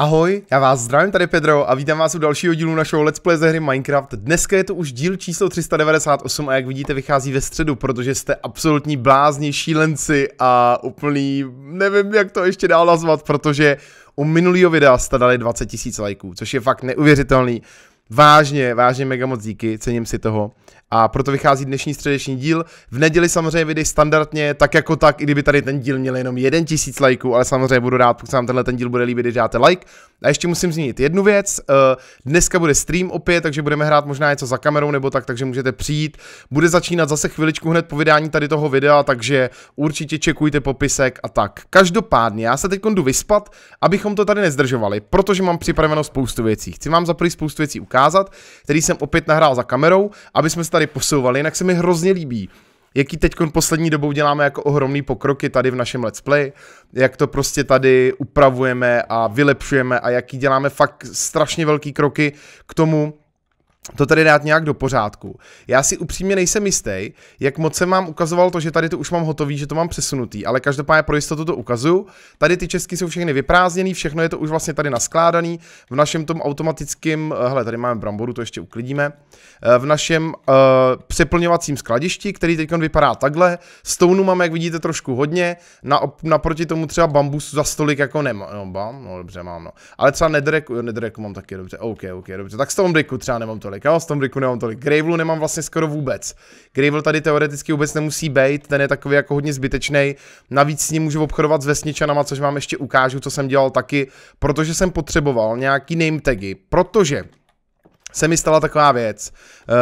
Ahoj, já vás zdravím, tady Pedro a vítám vás u dalšího dílu našeho Let's Play ze hry Minecraft. Dneska je to už díl číslo 398 a jak vidíte vychází ve středu, protože jste absolutní blázni, šílenci a úplný, nevím jak to ještě dál nazvat, protože u minulého videa jste dali 20 tisíc lajků, což je fakt neuvěřitelný. Vážně, vážně mega moc díky, cením si toho a proto vychází dnešní středeční díl. V neděli samozřejmě vyjde standardně, tak jako tak, i kdyby tady ten díl měl jenom 1000 lajků, ale samozřejmě budu rád, pokud se vám tenhle ten díl bude líbit, když dáte like. A ještě musím zmínit jednu věc. Eh, dneska bude stream opět, takže budeme hrát možná něco za kamerou nebo tak, takže můžete přijít. Bude začínat zase chviličku hned po vydání tady toho videa, takže určitě čekujte popisek a tak. Každopádně, já se teď jdu vyspat, abychom to tady nezdržovali, protože mám připraveno spoustu věcí. Chci vám za spoustu věcí ukázat, který jsem opět nahrál za kamerou, aby jsme se tady posouvali, jinak se mi hrozně líbí, jaký teď poslední dobou děláme jako ohromný pokroky tady v našem let's play, jak to prostě tady upravujeme a vylepšujeme a jaký děláme fakt strašně velký kroky k tomu, to tady dát nějak do pořádku. Já si upřímně nejsem jistý, jak moc jsem mám ukazoval to, že tady to už mám hotový, že to mám přesunutý, ale každopádně pro jistotu to ukazuju. Tady ty česky jsou všechny vyprázdněné, všechno je to už vlastně tady naskládaný. V našem tom automatickém, eh, hele, tady máme bramboru, to ještě uklidíme, eh, v našem uh, přeplňovacím skladišti, který teď vypadá takhle. Stounu máme, jak vidíte, trošku hodně, na, naproti tomu třeba bambusu za stolik jako nemám, no, bam, no dobře mám, no. Ale třeba nedreku, nedreku mám taky dobře, OK, OK, dobře, tak z toho třeba nemám tolik tolik, jo, z tom Riku nemám tolik. Gravelu nemám vlastně skoro vůbec. Gravel tady teoreticky vůbec nemusí být, ten je takový jako hodně zbytečný. Navíc s ním můžu obchodovat s vesničanama, což vám ještě ukážu, co jsem dělal taky, protože jsem potřeboval nějaký name tagy, protože se mi stala taková věc. Uh,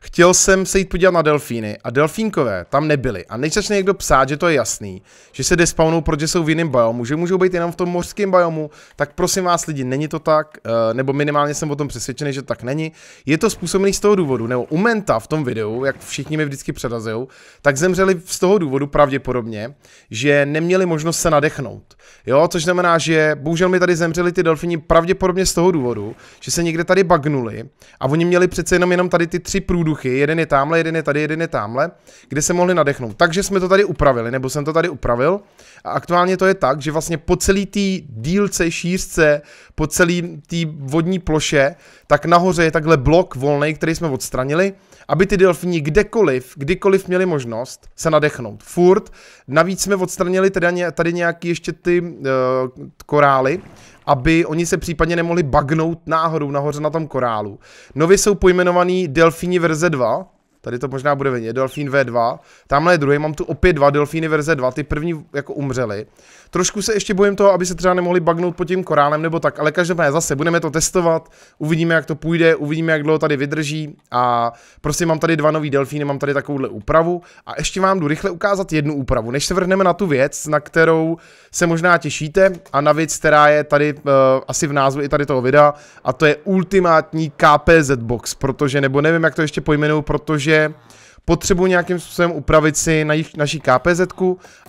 chtěl jsem se jít podívat na delfíny a delfínkové tam nebyly. A než začne někdo psát, že to je jasný, že se despawnou, protože jsou v jiném biomu, že můžou být jenom v tom mořském biomu, tak prosím vás lidi, není to tak, uh, nebo minimálně jsem o tom přesvědčený, že tak není. Je to způsobený z toho důvodu, nebo u Menta v tom videu, jak všichni mi vždycky předazují, tak zemřeli z toho důvodu pravděpodobně, že neměli možnost se nadechnout. Jo, což znamená, že bohužel mi tady zemřeli ty delfíni pravděpodobně z toho důvodu, že se někde tady bagnuli mohli. A oni měli přece jenom jenom tady ty tři průduchy, jeden je tamhle, jeden je tady, jeden je tamhle, kde se mohli nadechnout. Takže jsme to tady upravili, nebo jsem to tady upravil. A aktuálně to je tak, že vlastně po celý té dílce, šířce, po celý té vodní ploše, tak nahoře je takhle blok volný, který jsme odstranili, aby ty delfíni kdekoliv, kdykoliv měli možnost se nadechnout. Furt. Navíc jsme odstranili tady nějaký ještě ty uh, korály, aby oni se případně nemohli bagnout náhodou nahoře na tom korálu. Nově jsou pojmenovaný Delfíni verze 2, Tady to možná bude vidět, Delfín V2. Tamhle je druhý, mám tu opět dva Delfíny verze 2, ty první jako umřeli. Trošku se ještě bojím toho, aby se třeba nemohli bagnout pod tím korálem nebo tak, ale každopádně zase budeme to testovat, uvidíme, jak to půjde, uvidíme, jak dlouho tady vydrží a prostě mám tady dva nový delfíny, mám tady takovouhle úpravu a ještě vám jdu rychle ukázat jednu úpravu, než se vrhneme na tu věc, na kterou se možná těšíte a na věc, která je tady uh, asi v názvu i tady toho videa a to je ultimátní KPZ box, protože, nebo nevím, jak to ještě pojmenuju, protože že potřebuji nějakým způsobem upravit si na jich, naší KPZ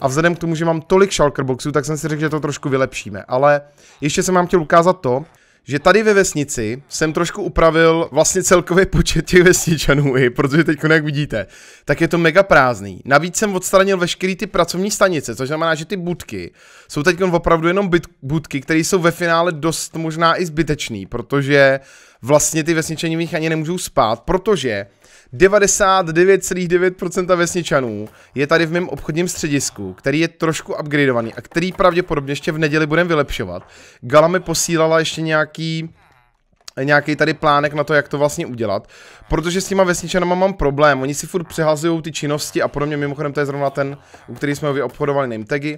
a vzhledem k tomu, že mám tolik boxů, tak jsem si řekl, že to trošku vylepšíme. Ale ještě jsem vám chtěl ukázat to, že tady ve vesnici jsem trošku upravil vlastně celkový počet těch vesničanů i, protože teď, jak vidíte, tak je to mega prázdný. Navíc jsem odstranil veškeré ty pracovní stanice, což znamená, že ty budky jsou teď opravdu jenom byt, budky, které jsou ve finále dost možná i zbytečný, protože vlastně ty vesničani v nich ani nemůžou spát, protože 99,9% vesničanů je tady v mém obchodním středisku, který je trošku upgradeovaný a který pravděpodobně ještě v neděli budeme vylepšovat. Gala mi posílala ještě nějaký nějaký tady plánek na to, jak to vlastně udělat protože s těma vesničanama mám problém. Oni si furt přehazují ty činnosti a podobně mimochodem to je zrovna ten, u který jsme vyobchodovali nametagy.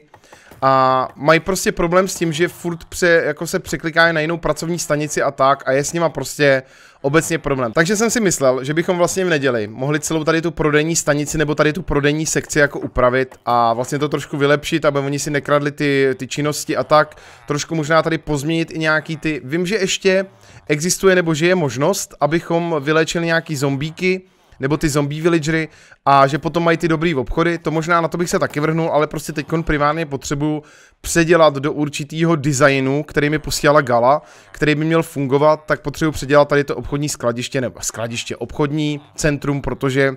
A mají prostě problém s tím, že furt pře, jako se překliká na jinou pracovní stanici a tak a je s nima prostě obecně problém. Takže jsem si myslel, že bychom vlastně v neděli mohli celou tady tu prodejní stanici nebo tady tu prodejní sekci jako upravit a vlastně to trošku vylepšit, aby oni si nekradli ty, ty činnosti a tak. Trošku možná tady pozměnit i nějaký ty, vím, že ještě existuje nebo že je možnost, abychom vylečili nějaký nějaký zombíky, nebo ty zombie villagery a že potom mají ty dobrý obchody, to možná na to bych se taky vrhnul, ale prostě teď primárně potřebuju předělat do určitýho designu, který mi posílala Gala, který by měl fungovat, tak potřebuji předělat tady to obchodní skladiště, nebo skladiště obchodní centrum, protože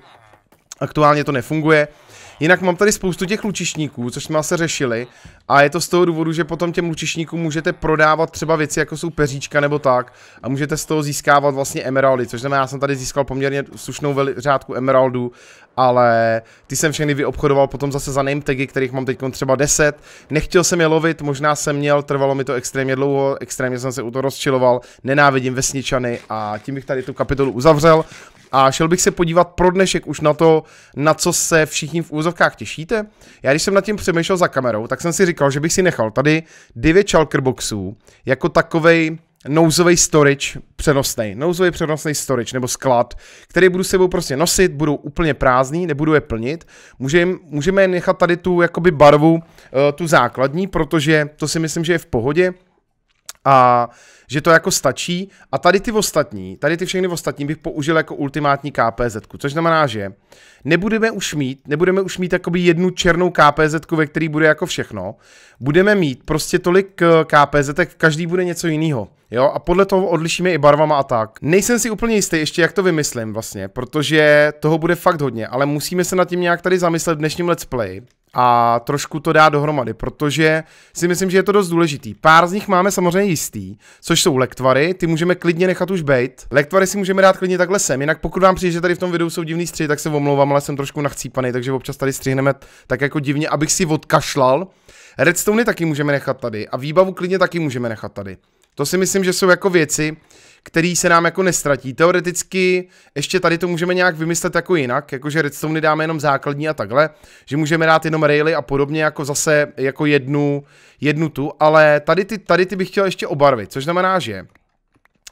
aktuálně to nefunguje Jinak mám tady spoustu těch lučišníků, což jsme se řešili. A je to z toho důvodu, že potom těm lučišníkům můžete prodávat třeba věci, jako jsou peříčka nebo tak. A můžete z toho získávat vlastně emeraldy, což znamená, já jsem tady získal poměrně slušnou veli, řádku emeraldů, ale ty jsem všechny vyobchodoval potom zase za name tagy, kterých mám teď třeba 10. Nechtěl jsem je lovit, možná jsem měl, trvalo mi to extrémně dlouho, extrémně jsem se u toho rozčiloval, nenávidím vesničany a tím bych tady tu kapitolu uzavřel. A šel bych se podívat pro dnešek už na to, na co se všichni v úzovkách těšíte. Já když jsem nad tím přemýšlel za kamerou, tak jsem si říkal, že bych si nechal tady 9 shulkerboxů jako takovej nouzový storage přenosný, nouzový přenosný storage nebo sklad, který budu sebou prostě nosit, budou úplně prázdný, nebudu je plnit. Můžem, můžeme nechat tady tu jakoby barvu, eh, tu základní, protože to si myslím, že je v pohodě a že to jako stačí. A tady ty ostatní, tady ty všechny ostatní bych použil jako ultimátní KPZ, což znamená, že nebudeme už mít, nebudeme už mít jakoby jednu černou KPZ, ve který bude jako všechno. Budeme mít prostě tolik eh, KPZ, tak každý bude něco jiného. Jo, a podle toho odlišíme i barvama a tak. Nejsem si úplně jistý ještě, jak to vymyslím vlastně, protože toho bude fakt hodně, ale musíme se nad tím nějak tady zamyslet v dnešním let's play a trošku to dá dohromady, protože si myslím, že je to dost důležitý. Pár z nich máme samozřejmě jistý, což jsou lektvary, ty můžeme klidně nechat už bejt. Lektvary si můžeme dát klidně takhle sem, jinak pokud vám přijde, že tady v tom videu jsou divný střih, tak se omlouvám, ale jsem trošku nachcípaný, takže občas tady střihneme tak jako divně, abych si odkašlal. Redstone taky můžeme nechat tady a výbavu klidně taky můžeme nechat tady. To si myslím, že jsou jako věci, který se nám jako nestratí. Teoreticky ještě tady to můžeme nějak vymyslet jako jinak, jakože redstone dáme jenom základní a takhle, že můžeme dát jenom raily a podobně jako zase jako jednu, jednu tu, ale tady ty, tady ty bych chtěl ještě obarvit, což znamená, že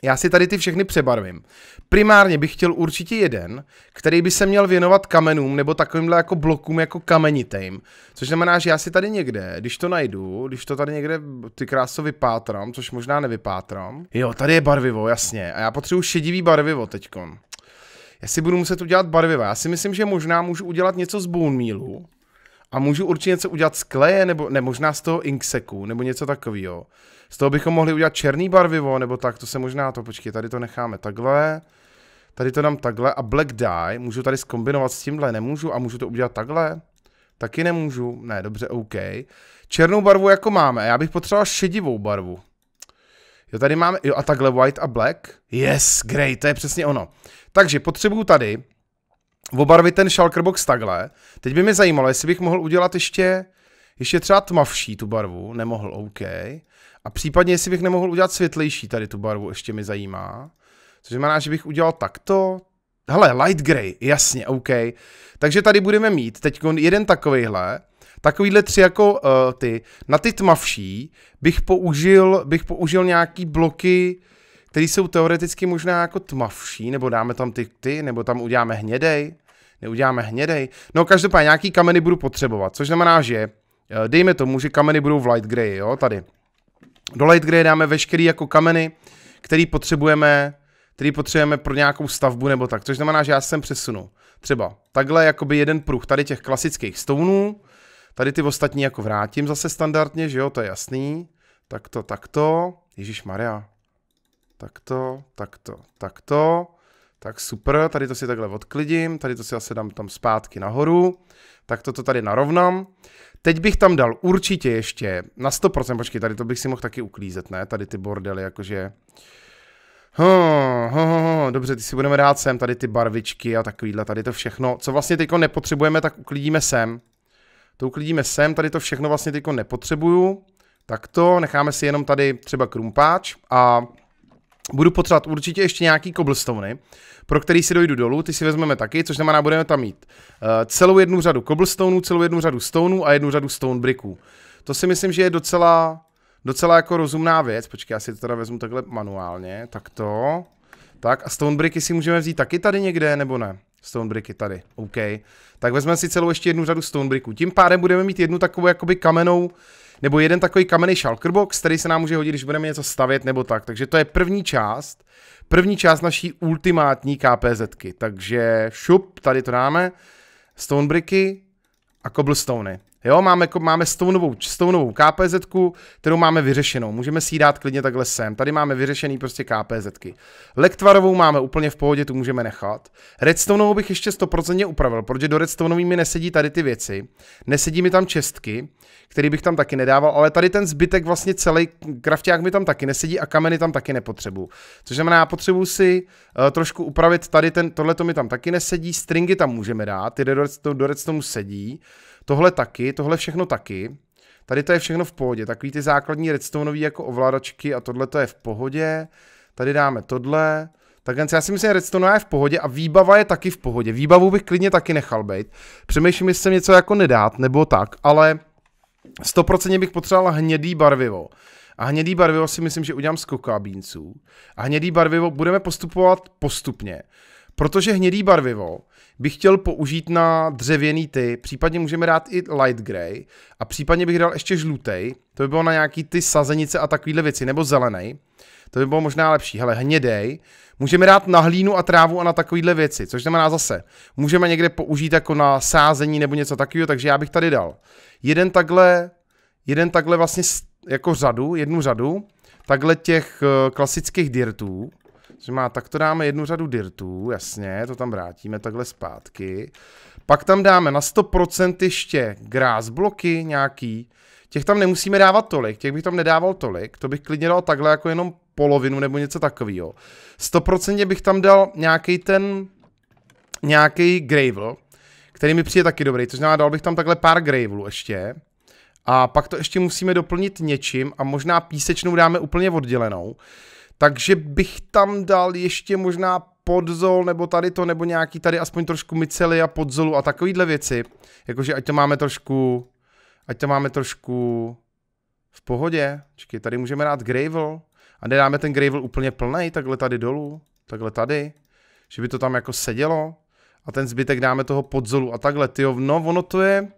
já si tady ty všechny přebarvím. Primárně bych chtěl určitě jeden, který by se měl věnovat kamenům nebo takovýmhle jako blokům jako kamenitým. Což znamená, že já si tady někde, když to najdu, když to tady někde ty kráso vypátrám, což možná nevypátrám. Jo, tady je barvivo, jasně. A já potřebuji šedivý barvivo teďkon. Já si budu muset udělat barviva. Já si myslím, že možná můžu udělat něco z bone mealu a můžu určitě něco udělat z kleje, nebo ne, možná z toho inkseku, nebo něco takového. Z toho bychom mohli udělat černý barvivo, nebo tak, to se možná to, počkej, tady to necháme takhle, tady to dám takhle a black dye, můžu tady skombinovat s tímhle, nemůžu a můžu to udělat takhle, taky nemůžu, ne, dobře, OK. Černou barvu jako máme, já bych potřeboval šedivou barvu. Jo, tady máme, jo, a takhle white a black. Yes, great, to je přesně ono. Takže potřebuju tady obarvit ten shulkerbox takhle. Teď by mě zajímalo, jestli bych mohl udělat ještě, ještě třeba tmavší tu barvu, nemohl, OK. A případně, jestli bych nemohl udělat světlejší tady tu barvu, ještě mi zajímá. Což znamená, že bych udělal takto. Hele, light grey. jasně, OK. Takže tady budeme mít teď jeden takovýhle, takovýhle tři jako uh, ty. Na ty tmavší bych použil, bych použil nějaký bloky, který jsou teoreticky možná jako tmavší, nebo dáme tam ty, ty nebo tam uděláme hnědej, neuděláme hnědej. No každopádně nějaký kameny budu potřebovat, což znamená, že eh, dejme tomu, že kameny budou v light grey, jo, tady. Do light grey dáme veškerý jako kameny, který potřebujeme, který potřebujeme pro nějakou stavbu nebo tak, což znamená, že já jsem přesunu. Třeba takhle jakoby jeden pruh tady těch klasických stounů, tady ty ostatní jako vrátím zase standardně, že jo, to je jasný. Tak to, tak to. Ježíš Maria, takto, takto, takto. Tak super, tady to si takhle odklidím, tady to si asi dám tam zpátky nahoru, tak toto tady narovnám. Teď bych tam dal určitě ještě na 100%, počkej, tady to bych si mohl taky uklízet, ne? Tady ty bordely, jakože... Ho, ho, ho, dobře, ty si budeme dát sem, tady ty barvičky a takovýhle, tady to všechno. Co vlastně teďko nepotřebujeme, tak uklidíme sem. To uklidíme sem, tady to všechno vlastně teďko nepotřebuju. Tak to, necháme si jenom tady třeba krumpáč a Budu potřebovat určitě ještě nějaký cobblestony, pro který si dojdu dolů, ty si vezmeme taky, což znamená, budeme tam mít uh, celou jednu řadu cobblestoneů, celou jednu řadu stoneů a jednu řadu stone bricků. To si myslím, že je docela, docela jako rozumná věc. Počkej, já si to teda vezmu takhle manuálně, tak to. Tak a stone bricky si můžeme vzít taky tady někde, nebo ne? Stone bricky tady, OK. Tak vezmeme si celou ještě jednu řadu stone bricků. Tím pádem budeme mít jednu takovou jakoby kamenou, nebo jeden takový kamenný šalkrbox, který se nám může hodit, když budeme něco stavět nebo tak. Takže to je první část, první část naší ultimátní KPZky. Takže šup, tady to dáme, stonebricky a cobblestony. Jo, máme, máme stounovou, stounovou KPZ, kterou máme vyřešenou. Můžeme si ji dát klidně takhle sem. Tady máme vyřešený prostě KPZ. -ky. Lektvarovou máme úplně v pohodě, tu můžeme nechat. Redstoneovou bych ještě 100% upravil, protože do redstoneový mi nesedí tady ty věci. Nesedí mi tam čestky, který bych tam taky nedával, ale tady ten zbytek vlastně celý krafták mi tam taky nesedí a kameny tam taky nepotřebuju. Což znamená, já potřebuji si uh, trošku upravit tady ten, tohle to mi tam taky nesedí, stringy tam můžeme dát, ty do redstone, do redstone sedí. Tohle taky, tohle všechno taky. Tady to je všechno v pohodě. Takový ty základní redstoneový jako ovladačky a tohle to je v pohodě. Tady dáme tohle. Tak já si myslím, že redstone je v pohodě a výbava je taky v pohodě. Výbavu bych klidně taky nechal být. Přemýšlím, jestli jsem něco jako nedát, nebo tak, ale 100% bych potřeboval hnědý barvivo. A hnědý barvivo si myslím, že udělám z kokabínců. A hnědý barvivo budeme postupovat postupně. Protože hnědý barvivo bych chtěl použít na dřevěný ty, případně můžeme dát i light grey a případně bych dal ještě žlutý. to by bylo na nějaký ty sazenice a takovýhle věci, nebo zelený, to by bylo možná lepší. Hele, hnědej, můžeme dát na hlínu a trávu a na takovýhle věci, což znamená zase, můžeme někde použít jako na sázení nebo něco takového, takže já bych tady dal jeden takhle, jeden takhle vlastně jako řadu, jednu řadu, takhle těch eh, klasických dirtů, že má, tak to dáme jednu řadu dirtů, jasně, to tam vrátíme takhle zpátky. Pak tam dáme na 100% ještě grass bloky nějaký, těch tam nemusíme dávat tolik, těch bych tam nedával tolik, to bych klidně dal takhle jako jenom polovinu nebo něco takového. 100% bych tam dal nějaký ten, nějaký gravel, který mi přijde taky dobrý, což znamená, dal bych tam takhle pár gravelů ještě. A pak to ještě musíme doplnit něčím a možná písečnou dáme úplně oddělenou. Takže bych tam dal ještě možná podzol, nebo tady to, nebo nějaký tady aspoň trošku micely a podzolu a takovýhle věci. Jakože ať to máme trošku, ať to máme trošku v pohodě. Čekaj, tady můžeme dát gravel. A nedáme ten gravel úplně plný, takhle tady dolů, takhle tady. Že by to tam jako sedělo. A ten zbytek dáme toho podzolu a takhle. Tyjo, no ono to je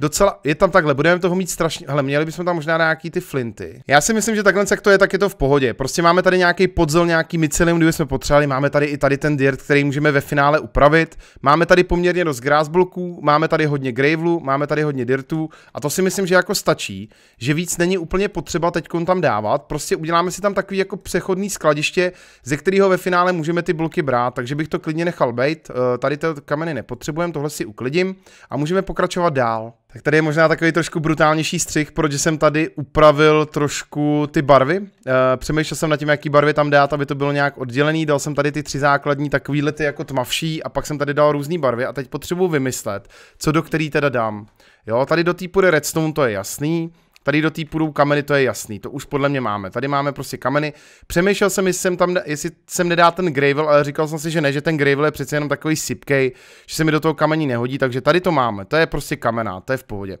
docela, je tam takhle, budeme toho mít strašně, hele, měli bychom tam možná nějaký ty flinty. Já si myslím, že takhle, jak to je, tak je to v pohodě. Prostě máme tady nějaký podzel, nějaký mycelium, kdyby jsme potřebovali, máme tady i tady ten dirt, který můžeme ve finále upravit. Máme tady poměrně dost grassbloků, máme tady hodně gravelu, máme tady hodně dirtů a to si myslím, že jako stačí, že víc není úplně potřeba teď tam dávat. Prostě uděláme si tam takový jako přechodný skladiště, ze kterého ve finále můžeme ty bloky brát, takže bych to klidně nechal být. Eh, tady ty kameny nepotřebujeme, tohle si uklidím a můžeme pokračovat dál. Tak tady je možná takový trošku brutálnější střih, proč jsem tady upravil trošku ty barvy. Eh, přemýšlel jsem nad tím, jaký barvy tam dát, aby to bylo nějak oddělený. Dal jsem tady ty tři základní, takovýhle ty jako tmavší a pak jsem tady dal různé barvy a teď potřebuji vymyslet, co do který teda dám. Jo, tady do té půjde redstone, to je jasný. Tady do té půjdou kameny, to je jasný, to už podle mě máme. Tady máme prostě kameny. Přemýšlel jsem, jestli jsem tam, jestli sem nedá ten gravel, ale říkal jsem si, že ne, že ten gravel je přece jenom takový sypkej, že se mi do toho kamení nehodí, takže tady to máme, to je prostě kamená, to je v pohodě.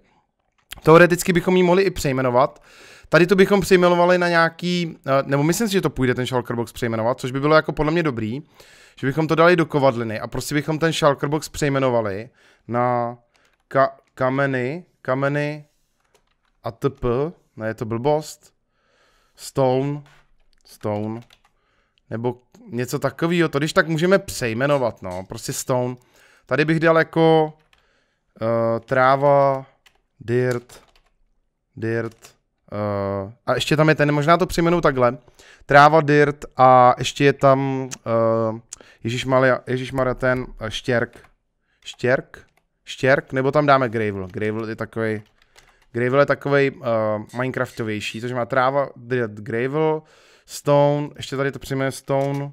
Teoreticky bychom ji mohli i přejmenovat. Tady to bychom přejmenovali na nějaký, eh, nebo myslím si, že to půjde ten Shulkerbox přejmenovat, což by bylo jako podle mě dobrý, že bychom to dali do kovadliny a prostě bychom ten Shulkerbox přejmenovali na ka- kameny, kameny ATP, ne, je to blbost, stone, stone, nebo něco takového, to když tak můžeme přejmenovat, no, prostě stone. Tady bych dal jako uh, tráva, dirt, dirt, uh, a ještě tam je ten, možná to přejmenu takhle, tráva, dirt a ještě je tam, uh, Ježíš ježišmarja, ten uh, štěrk, štěrk, štěrk, nebo tam dáme gravel, gravel je takový Gravel je takový uh, eh, Minecraftovější, což má tráva, Dread Gravel, Stone, ještě tady to přijme Stone,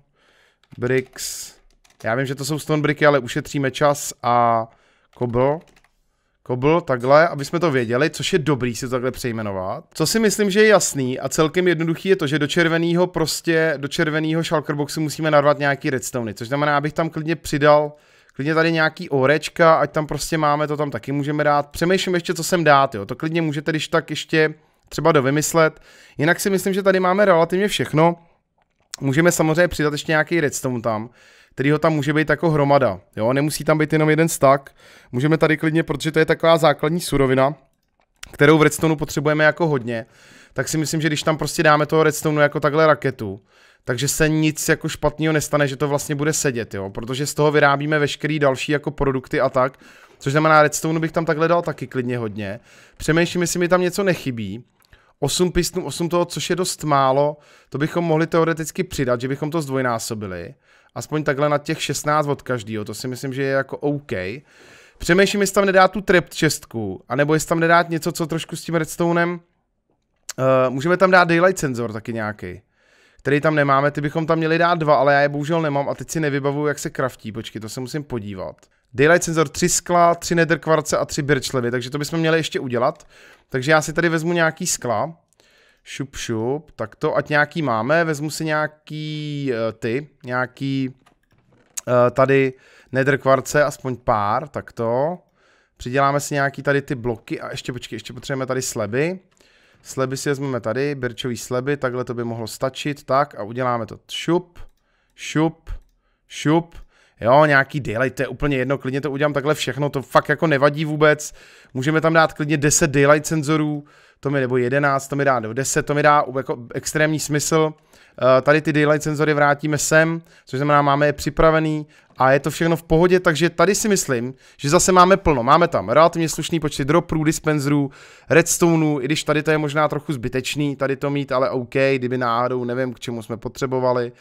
Bricks. Já vím, že to jsou Stone Bricky, ale ušetříme čas a Kobl. Kobl, takhle, aby jsme to věděli, což je dobrý si to takhle přejmenovat. Co si myslím, že je jasný a celkem jednoduchý je to, že do červeného prostě, do červeného shulkerboxu musíme narvat nějaký redstony, což znamená, abych tam klidně přidal klidně tady nějaký orečka, ať tam prostě máme, to tam taky můžeme dát. Přemýšlím ještě, co sem dát, jo. To klidně můžete, když tak ještě třeba dovymyslet. Jinak si myslím, že tady máme relativně všechno. Můžeme samozřejmě přidat ještě nějaký redstone tam, ho tam může být jako hromada. Jo, nemusí tam být jenom jeden stack. Můžeme tady klidně, protože to je taková základní surovina, kterou v redstoneu potřebujeme jako hodně, tak si myslím, že když tam prostě dáme toho redstoneu jako takhle raketu, takže se nic jako špatného nestane, že to vlastně bude sedět, jo, protože z toho vyrábíme veškerý další jako produkty a tak, což znamená redstone bych tam takhle dal taky klidně hodně. Přemýšlím, jestli mi tam něco nechybí. 8 pistů, 8 toho, což je dost málo, to bychom mohli teoreticky přidat, že bychom to zdvojnásobili. Aspoň takhle na těch 16 od každého, to si myslím, že je jako OK. Přemýšlím, jestli tam nedá tu trap čestku, anebo jestli tam nedá něco, co trošku s tím redstonem. Uh, eh, můžeme tam dát daylight senzor taky nějaký který tam nemáme, ty bychom tam měli dát dva, ale já je bohužel nemám a teď si nevybavuju, jak se kraftí, počkej, to se musím podívat. Daylight senzor 3 skla, 3 nether kvarce a 3 birčlevy, takže to bychom měli ještě udělat. Takže já si tady vezmu nějaký skla, šup šup, tak to ať nějaký máme, vezmu si nějaký uh, ty, nějaký uh, tady nether kvarce, aspoň pár, tak to. Přiděláme si nějaký tady ty bloky a ještě počkej, ještě potřebujeme tady sleby. Sleby si vezmeme tady, birčový sleby, takhle to by mohlo stačit, tak a uděláme to šup, šup, šup, jo, nějaký daylight, to je úplně jedno, klidně to udělám takhle všechno, to fakt jako nevadí vůbec, můžeme tam dát klidně 10 daylight senzorů, to mi, nebo 11, to mi dá, nebo 10, to mi dá jako extrémní smysl, Eh, tady ty daylight senzory vrátíme sem, což znamená, máme je připravený a je to všechno v pohodě, takže tady si myslím, že zase máme plno. Máme tam relativně slušný počty dropů, dispenzerů, redstoneů, i když tady to je možná trochu zbytečný, tady to mít, ale OK, kdyby náhodou, nevím, k čemu jsme potřebovali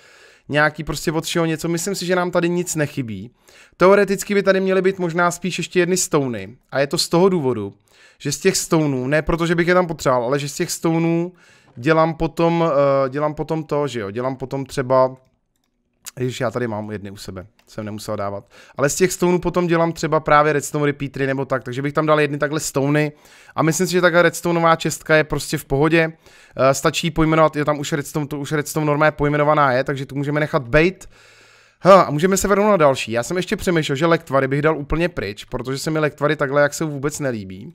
nějaký prostě od všeho něco. Myslím si, že nám tady nic nechybí. Teoreticky by tady měly být možná spíš ještě jedny stony. A je to z toho důvodu, že z těch stonů, ne protože bych je tam potřeboval, ale že z těch stonů dělám potom, uh, dělám potom to, že jo, dělám potom třeba, když já tady mám jedny u sebe, jsem nemusel dávat. Ale z těch stonů potom dělám třeba právě redstone repeatry nebo tak, takže bych tam dal jedny takhle stony. A myslím si, že takhle redstoneová čestka je prostě v pohodě. Uh, stačí pojmenovat, je tam už redstone, to už redstone normálně pojmenovaná je, takže tu můžeme nechat bait. Ha, a můžeme se vrhnout na další. Já jsem ještě přemýšlel, že lektvary bych dal úplně pryč, protože se mi lektvary takhle jak se vůbec nelíbí.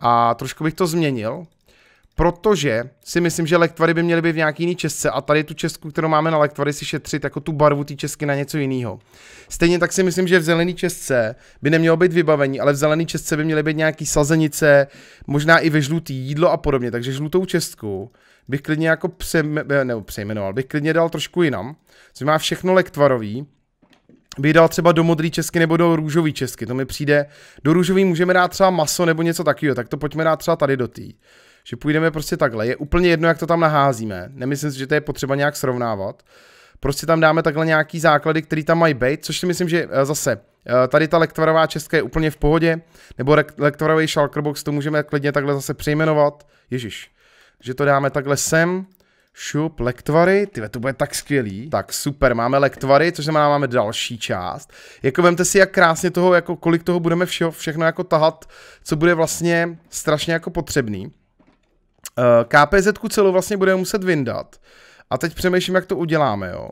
A trošku bych to změnil protože si myslím, že lektvary by měly být v nějaký jiný česce a tady tu česku, kterou máme na lektvary, si šetřit jako tu barvu té česky na něco jiného. Stejně tak si myslím, že v zelený česce by nemělo být vybavení, ale v zelený česce by měly být nějaký sazenice, možná i ve žlutý jídlo a podobně, takže žlutou česku bych klidně jako přejmenoval, eh, nebo přejmenoval, bych klidně dal trošku jinam, co má všechno lektvarový, bych dal třeba do modré česky nebo do růžové česky, to mi přijde, do růžový můžeme dát třeba maso nebo něco takového, tak to pojďme dát třeba tady do té že půjdeme prostě takhle. Je úplně jedno, jak to tam naházíme. Nemyslím si, že to je potřeba nějak srovnávat. Prostě tam dáme takhle nějaký základy, které tam mají být, což si myslím, že eh, zase eh, tady ta lektvarová čestka je úplně v pohodě, nebo lektvarový shulkerbox, to můžeme klidně takhle zase přejmenovat. Ježíš, že to dáme takhle sem, šup, lektvary, ty to bude tak skvělý. Tak super, máme lektvary, což znamená, máme další část. Jako vemte si, jak krásně toho, jako kolik toho budeme všeho, všechno jako tahat, co bude vlastně strašně jako potřebný. Eh, KPZ celou vlastně budeme muset vyndat. A teď přemýšlím, jak to uděláme, jo.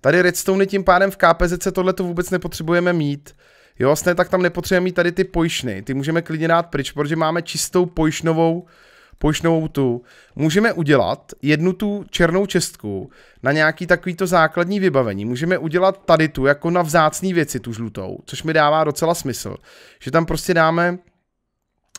Tady redstone tím pádem v KPZ tohle to vůbec nepotřebujeme mít. Jo, vlastně tak tam nepotřebujeme mít tady ty pojšny. Ty můžeme klidně dát pryč, protože máme čistou pojšnovou, pojšnovou tu. Můžeme udělat jednu tu černou čestku na nějaký takovýto základní vybavení. Můžeme udělat tady tu jako na vzácný věci, tu žlutou, což mi dává docela smysl. Že tam prostě dáme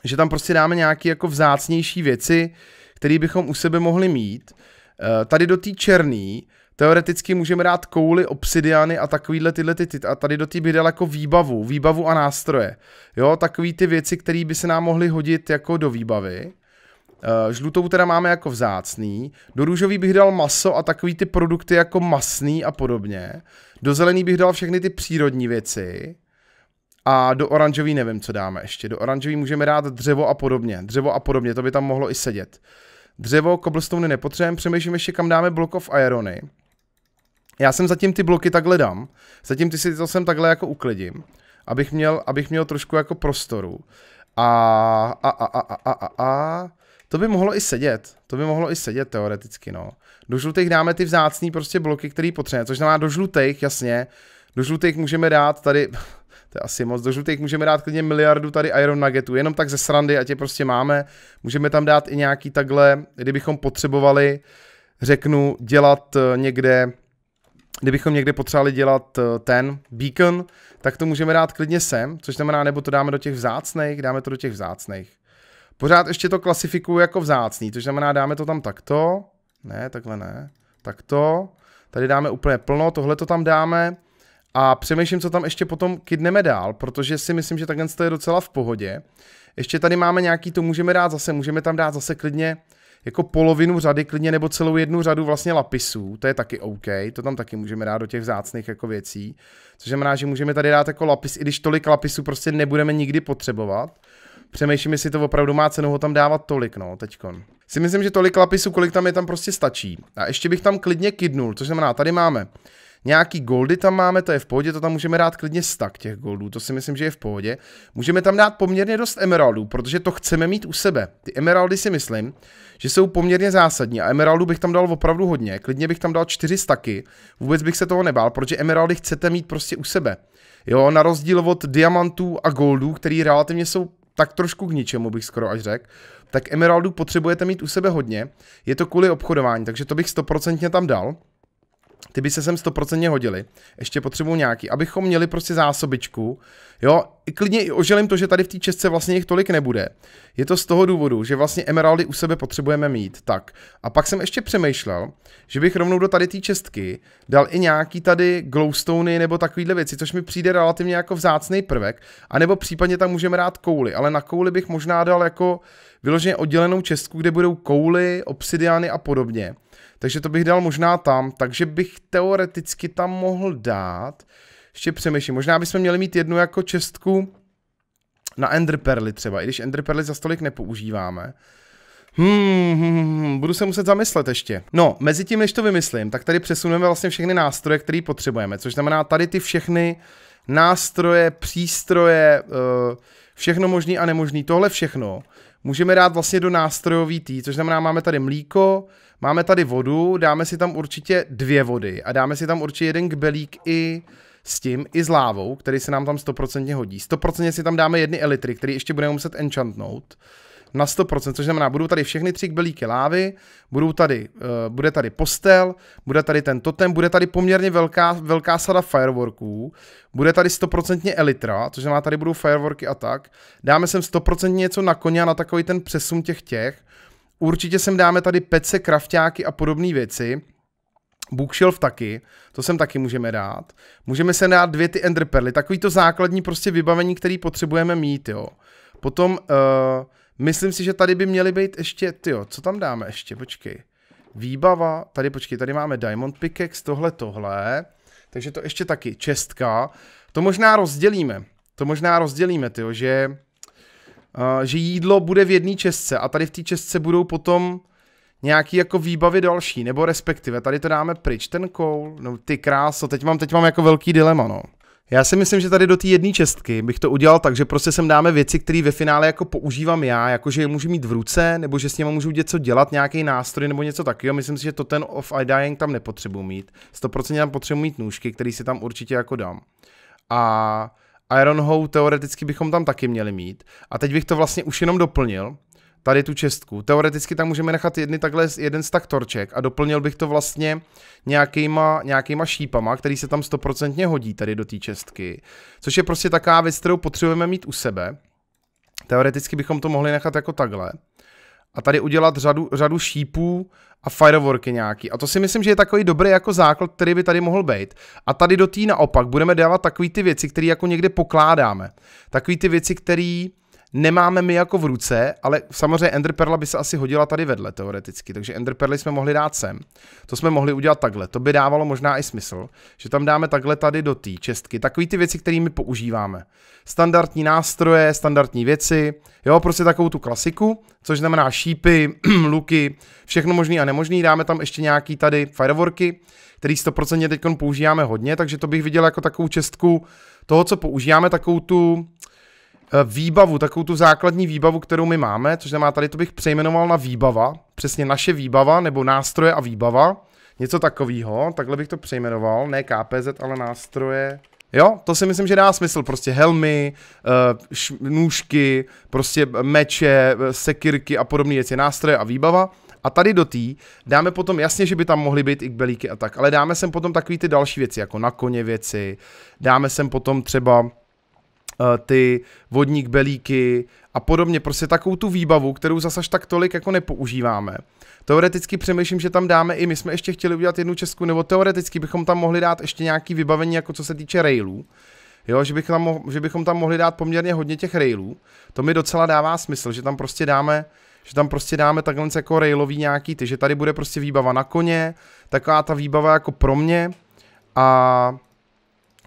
že tam prostě dáme nějaké jako vzácnější věci, který bychom u sebe mohli mít. Eh, tady do té černé teoreticky můžeme dát kouly, obsidiany a takovýhle tyhle ty a tady do té bych dal jako výbavu, výbavu a nástroje. Jo, takový ty věci, které by se nám mohly hodit jako do výbavy. Eh, žlutou teda máme jako vzácný, do růžový bych dal maso a takový ty produkty jako masný a podobně, do zelený bych dal všechny ty přírodní věci a do oranžový nevím, co dáme ještě, do oranžový můžeme dát dřevo a podobně, dřevo a podobně, to by tam mohlo i sedět. Uh, Dřevo, cobblestone nepotřebujeme, přemýšlím ještě kam dáme block of irony. Já jsem zatím ty bloky takhle dám, zatím ty si to sem takhle jako uklidím, abych měl, abych měl trošku jako prostoru. A, a, a, a, a, a, a, a, to by mohlo i sedět, to by mohlo i sedět teoreticky, no. Do žlutých dáme ty vzácný prostě bloky, který potřebujeme, což znamená do žlutých, jasně, do žlutých můžeme dát tady, To je asi moc. Do žlutých můžeme dát klidně miliardu tady Iron Nuggetu, jenom tak ze srandy, ať je prostě máme. Můžeme tam dát i nějaký takhle, kdybychom potřebovali, řeknu, dělat eh, někde, kdybychom někde potřebovali dělat eh, ten beacon, tak to můžeme dát klidně sem, což znamená, nebo to dáme do těch vzácných, dáme to do těch vzácných. Pořád ještě to klasifikuju jako vzácný, což znamená, dáme to tam takto, ne, takhle ne, takto, tady dáme úplně plno, tohle to tam dáme, a přemýšlím, co tam ještě potom kidneme dál, protože si myslím, že takhle je docela v pohodě. Ještě tady máme nějaký, to můžeme dát zase, můžeme tam dát zase klidně jako polovinu řady klidně nebo celou jednu řadu vlastně lapisů, to je taky OK, to tam taky můžeme dát do těch vzácných jako věcí, což znamená, že můžeme tady dát jako lapis, i když tolik lapisů prostě nebudeme nikdy potřebovat. Přemýšlím, jestli to opravdu má cenu ho tam dávat tolik, no, teďkon. Si myslím, že tolik lapisů, kolik tam je, tam prostě stačí. A ještě bych tam klidně kidnul, což znamená, tady máme Nějaký goldy tam máme, to je v pohodě, to tam můžeme dát klidně stak těch goldů, to si myslím, že je v pohodě. Můžeme tam dát poměrně dost emeraldů, protože to chceme mít u sebe. Ty emeraldy si myslím, že jsou poměrně zásadní a emeraldů bych tam dal opravdu hodně, klidně bych tam dal čtyři staky, vůbec bych se toho nebál, protože emeraldy chcete mít prostě u sebe. Jo, na rozdíl od diamantů a goldů, který relativně jsou tak trošku k ničemu, bych skoro až řekl, tak emeraldu potřebujete mít u sebe hodně, je to kvůli obchodování, takže to bych stoprocentně tam dal ty by se sem stoprocentně hodili, ještě potřebuju nějaký, abychom měli prostě zásobičku, jo, i klidně i oželím to, že tady v té česce vlastně jich tolik nebude. Je to z toho důvodu, že vlastně emeraldy u sebe potřebujeme mít, tak. A pak jsem ještě přemýšlel, že bych rovnou do tady té čestky dal i nějaký tady glowstony nebo takovýhle věci, což mi přijde relativně jako vzácný prvek, anebo případně tam můžeme dát kouly, ale na kouly bych možná dal jako vyloženě oddělenou čestku, kde budou kouly, obsidiány a podobně. Takže to bych dal možná tam, takže bych teoreticky tam mohl dát, ještě přemýšlím, možná bychom měli mít jednu jako čestku na enderperly třeba, i když enderperly za stolik nepoužíváme. Hmm, hmm, hmm, hmm, budu se muset zamyslet ještě. No, mezi tím, než to vymyslím, tak tady přesuneme vlastně všechny nástroje, které potřebujeme, což znamená tady ty všechny nástroje, přístroje, eh, všechno možný a nemožný, tohle všechno můžeme dát vlastně do nástrojový tý, což znamená, máme tady mlíko, máme tady vodu, dáme si tam určitě dvě vody a dáme si tam určitě jeden kbelík i s tím, i s lávou, který se nám tam stoprocentně hodí. Stoprocentně si tam dáme jedny elitry, který ještě budeme muset enchantnout. Uh, na 100%, což znamená, budou tady všechny tři kbelíky lávy, budou tady, uh, bude tady postel, bude tady ten totem, bude tady poměrně velká, velká sada fireworků, bude tady 100% elitra, což znamená, tady budou fireworky a tak. Dáme sem 100% něco na koně a na takový ten přesun těch těch. Určitě sem dáme tady pece, krafťáky a podobné věci. Bookshelf taky, to sem taky můžeme dát. Můžeme se dát dvě ty enderperly, takový to základní prostě vybavení, který potřebujeme mít, jo. Potom uh, Myslím si, že tady by měly být ještě, ty co tam dáme ještě, počkej. Výbava, tady počkej, tady máme Diamond Pickaxe, tohle, tohle. Takže to ještě taky, čestka. To možná rozdělíme, to možná rozdělíme, ty že, uh, že jídlo bude v jedné čestce a tady v té čestce budou potom nějaký jako výbavy další, nebo respektive tady to dáme pryč, ten koul, no ty kráso, teď mám, teď mám jako velký dilema, no. Já si myslím, že tady do té jedné čestky bych to udělal tak, že prostě sem dáme věci, které ve finále jako používám já, jako že je můžu mít v ruce, nebo že s nimi můžu něco dělat, nějaký nástroj nebo něco takového. Myslím si, že to ten off I dying tam nepotřebuji mít. 100% tam potřebuji mít nůžky, které si tam určitě jako dám. A Iron teoreticky bychom tam taky měli mít. A teď bych to vlastně už jenom doplnil, tady tu čestku. Teoreticky tam můžeme nechat jedny takhle, jeden z torček a doplnil bych to vlastně nějakýma, nějakýma šípama, který se tam stoprocentně hodí tady do té čestky, což je prostě taková věc, kterou potřebujeme mít u sebe. Teoreticky bychom to mohli nechat jako takhle a tady udělat řadu, řadu šípů a fireworky nějaký. A to si myslím, že je takový dobrý jako základ, který by tady mohl být. A tady do té naopak budeme dávat takové ty věci, které jako někde pokládáme. Takové ty věci, které nemáme my jako v ruce, ale samozřejmě Enderperla by se asi hodila tady vedle teoreticky, takže Enderperly jsme mohli dát sem. To jsme mohli udělat takhle, to by dávalo možná i smysl, že tam dáme takhle tady do té čestky, takový ty věci, které my používáme. Standardní nástroje, standardní věci, jo, prostě takovou tu klasiku, což znamená šípy, luky, všechno možný a nemožný, dáme tam ještě nějaký tady fireworky, který 100% teď používáme hodně, takže to bych viděl jako takovou čestku toho, co používáme, takovou tu Eh, výbavu, takovou tu základní výbavu, kterou my máme, což znamená, tady to bych přejmenoval na výbava, přesně naše výbava nebo nástroje a výbava, něco takového, takhle bych to přejmenoval, ne KPZ, ale nástroje Jo, to si myslím, že dá smysl. Prostě helmy, eh, nůžky, prostě meče, eh, sekirky a podobné věci, nástroje a výbava. A tady do té dáme potom, jasně, že by tam mohly být i kbelíky a tak, ale dáme sem potom takové ty další věci, jako na koně věci, dáme sem potom třeba Eh, ty vodník belíky a podobně, prostě takovou tu výbavu, kterou zase tak tolik jako nepoužíváme. Teoreticky přemýšlím, že tam dáme i my jsme ještě chtěli udělat jednu českou, nebo teoreticky bychom tam mohli dát ještě nějaký vybavení, jako co se týče railů. Jo, že, bych tam, že bychom tam mohli dát poměrně hodně těch railů. To mi docela dává smysl, že tam prostě dáme, že tam prostě dáme takhle jako railový nějaký ty, že tady bude prostě výbava na koně, taková ta výbava jako pro mě a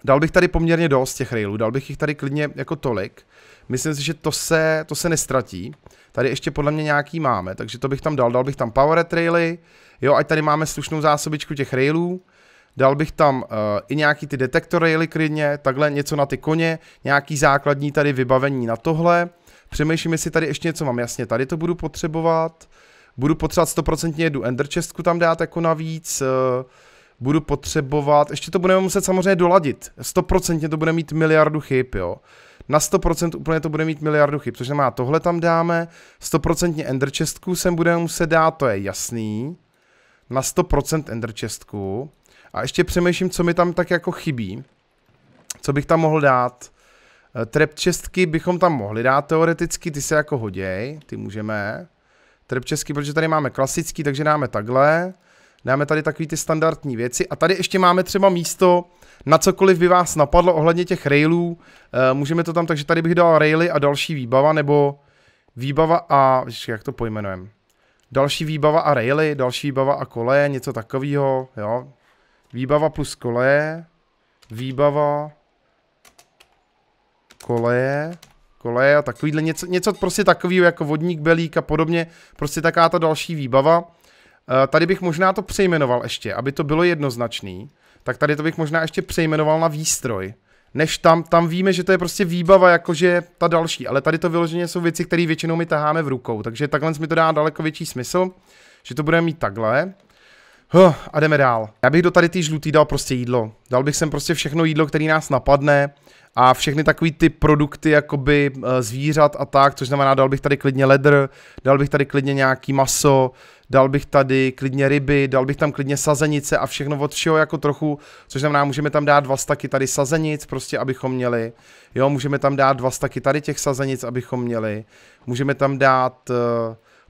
Dal bych tady poměrně dost těch railů, dal bych jich tady klidně jako tolik. Myslím si, že to se, to se nestratí. Tady ještě podle mě nějaký máme, takže to bych tam dal. Dal bych tam power traily, jo, ať tady máme slušnou zásobičku těch railů. Dal bych tam uh, i nějaký ty detektor raily klidně, takhle něco na ty koně, nějaký základní tady vybavení na tohle. Přemýšlím, jestli tady ještě něco mám. Jasně, tady to budu potřebovat. Budu potřebovat 100% jednu ender chestku tam dát jako navíc. Uh, budu potřebovat, ještě to budeme muset samozřejmě doladit, 100% to bude mít miliardu chyb, jo. Na 100% úplně to bude mít miliardu chyb, což znamená, tohle tam dáme, 100% ender chestku sem budeme muset dát, to je jasný. Na 100% ender chestku. A ještě přemýšlím, co mi tam tak jako chybí. Co bych tam mohl dát? Eh, Trap chestky bychom tam mohli dát teoreticky, ty se jako hoděj, ty můžeme. Trap chestky, protože tady máme klasický, takže dáme takhle. Dáme tady takové ty standardní věci a tady ještě máme třeba místo na cokoliv by vás napadlo ohledně těch railů. E, můžeme to tam, takže tady bych dal raily a další výbava, nebo výbava a, jak to pojmenujeme, další výbava a raily, další výbava a koleje, něco takového, jo. Výbava plus koleje, výbava, koleje, koleje a takovýhle, něco, něco prostě takového jako vodník, belík a podobně, prostě taká ta další výbava. Eh, tady bych možná to přejmenoval ještě, aby to bylo jednoznačný, tak tady to bych možná ještě přejmenoval na výstroj. Než tam, tam víme, že to je prostě výbava, jakože ta další, ale tady to vyloženě jsou věci, které většinou my taháme v rukou, takže takhle mi to dá daleko větší smysl, že to budeme mít takhle. Huh, a jdeme dál. Já bych do tady ty žlutý dal prostě jídlo. Dal bych sem prostě všechno jídlo, které nás napadne a všechny takový ty produkty jakoby eh, zvířat a tak, což znamená, dal bych tady klidně ledr, dal bych tady klidně nějaký maso, dal bych tady klidně ryby, dal bych tam klidně sazenice a všechno od všeho jako trochu, což znamená, můžeme tam dát dva staky tady sazenic, prostě abychom měli, jo, můžeme tam dát dva staky tady těch sazenic, abychom měli, můžeme tam dát uh,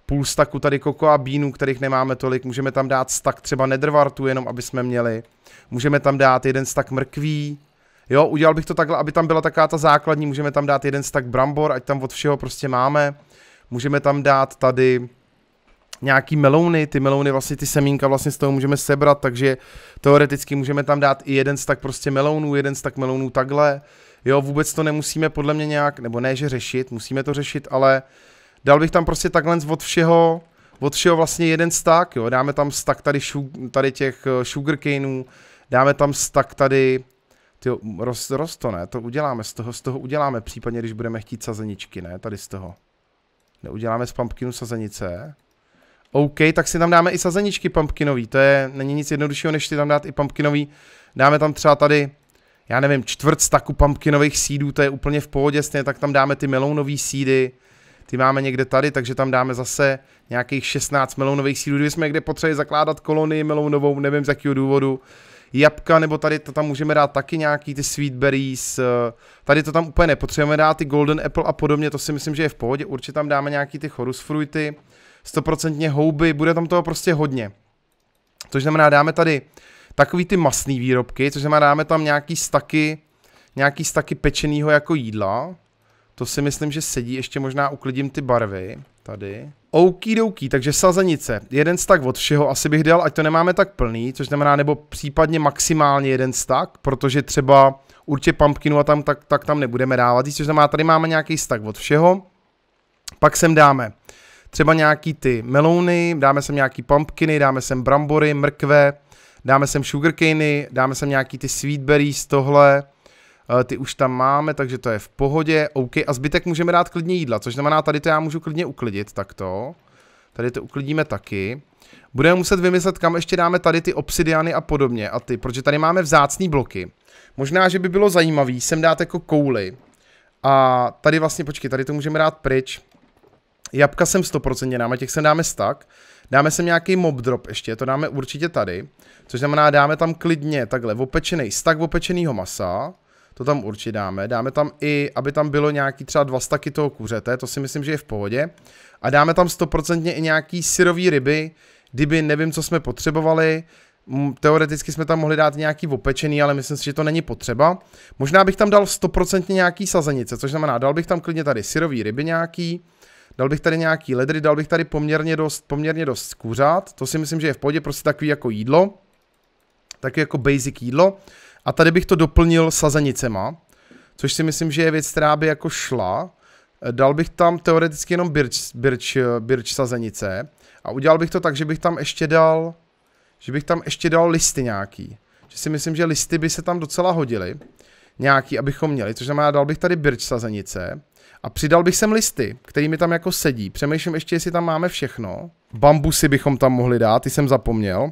půl staku tady koko a bínů, kterých nemáme tolik, můžeme tam dát stak třeba nedrvartu, jenom aby jsme měli, můžeme tam dát jeden stak mrkví, Jo, udělal bych to takhle, aby tam byla taková ta základní, můžeme tam dát jeden stak brambor, ať tam od všeho prostě máme. Můžeme tam dát tady nějaký melouny, ty melouny vlastně ty semínka vlastně z toho můžeme sebrat, takže teoreticky můžeme tam dát i jeden z tak prostě melounů, jeden z tak melounů takhle. Jo, vůbec to nemusíme podle mě nějak, nebo ne, že řešit, musíme to řešit, ale dal bych tam prostě takhle od všeho, od všeho vlastně jeden stak, jo, dáme tam stak tady, šu, tady těch eh, sugarcaneů, dáme tam stak tady, ty roz, roz to ne, to uděláme, z toho, z toho uděláme, případně když budeme chtít sazeničky, ne, tady z toho. Neuděláme z pumpkinu sazenice. OK, tak si tam dáme i sazeničky pumpkinový, to je, není nic jednoduššího, než si tam dát i pumpkinový. Dáme tam třeba tady, já nevím, čtvrt staku pumpkinových sídů, to je úplně v pohodě, stejně tak tam dáme ty melounové sídy, ty máme někde tady, takže tam dáme zase nějakých 16 melounových sídů, kdyby jsme někde potřebovali zakládat kolonii melounovou, nevím z jakého důvodu. Jabka, nebo tady to tam můžeme dát taky nějaký ty sweet berries, eh, tady to tam úplně nepotřebujeme dát, ty golden apple a podobně, to si myslím, že je v pohodě, určitě tam dáme nějaký ty chorus fruity stoprocentně houby, bude tam toho prostě hodně. Což znamená, dáme tady takový ty masné výrobky, což znamená, dáme tam nějaký staky, nějaký staky pečenýho jako jídla. To si myslím, že sedí, ještě možná uklidím ty barvy tady. douký, takže sazenice. Jeden stak od všeho asi bych dal, ať to nemáme tak plný, což znamená, nebo případně maximálně jeden stak, protože třeba určitě pumpkinu a tam, tak, tak tam nebudeme dávat, což znamená, tady máme nějaký stak od všeho. Pak sem dáme třeba nějaký ty melouny, dáme sem nějaký pumpkiny, dáme sem brambory, mrkve, dáme sem sugarcany, dáme sem nějaký ty sweetberries, tohle, eh, ty už tam máme, takže to je v pohodě, OK, a zbytek můžeme dát klidně jídla, což znamená, tady to já můžu klidně uklidit, takto, tady to uklidíme taky, budeme muset vymyslet, kam ještě dáme tady ty obsidiany a podobně, a ty, protože tady máme vzácný bloky, možná, že by bylo zajímavý sem dát jako kouly, a tady vlastně, počkej, tady to můžeme dát pryč, Jabka jsem 100% dáme, těch sem dáme stak. Dáme sem nějaký mob drop ještě, to dáme určitě tady. Což znamená, dáme tam klidně takhle opečený stak opečenýho masa. To tam určitě dáme. Dáme tam i, aby tam bylo nějaký třeba dva staky toho kuřete, to si myslím, že je v pohodě. A dáme tam 100% i nějaký syrový ryby, kdyby nevím, co jsme potřebovali. Teoreticky jsme tam mohli dát nějaký opečený, ale myslím si, že to není potřeba. Možná bych tam dal 100% nějaký sazenice, což znamená, dal bych tam klidně tady syrový ryby nějaký, Dal bych tady nějaký ledry, dal bych tady poměrně dost, poměrně dost kuřát, to si myslím, že je v podě prostě takový jako jídlo, taky jako basic jídlo. A tady bych to doplnil sazenicema, což si myslím, že je věc, která by jako šla. Dal bych tam teoreticky jenom birč, birč, birč sazenice a udělal bych to tak, že bych tam ještě dal, že bych tam ještě dal listy nějaký. Že si myslím, že listy by se tam docela hodily. Nějaký, abychom měli, což znamená, dal bych tady birč sazenice. A přidal bych sem listy, mi tam jako sedí. Přemýšlím ještě, jestli tam máme všechno. Bambusy bychom tam mohli dát, ty jsem zapomněl.